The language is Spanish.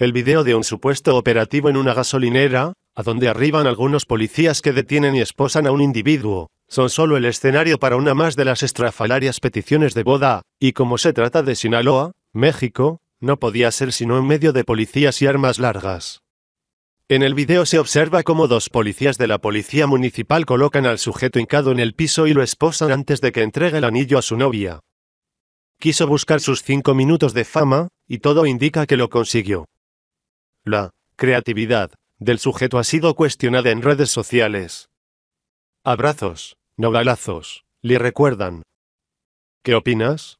El video de un supuesto operativo en una gasolinera, a donde arriban algunos policías que detienen y esposan a un individuo, son solo el escenario para una más de las estrafalarias peticiones de boda, y como se trata de Sinaloa, México, no podía ser sino en medio de policías y armas largas. En el video se observa cómo dos policías de la policía municipal colocan al sujeto hincado en el piso y lo esposan antes de que entregue el anillo a su novia. Quiso buscar sus cinco minutos de fama, y todo indica que lo consiguió. La creatividad del sujeto ha sido cuestionada en redes sociales. Abrazos, no galazos, le recuerdan. ¿Qué opinas?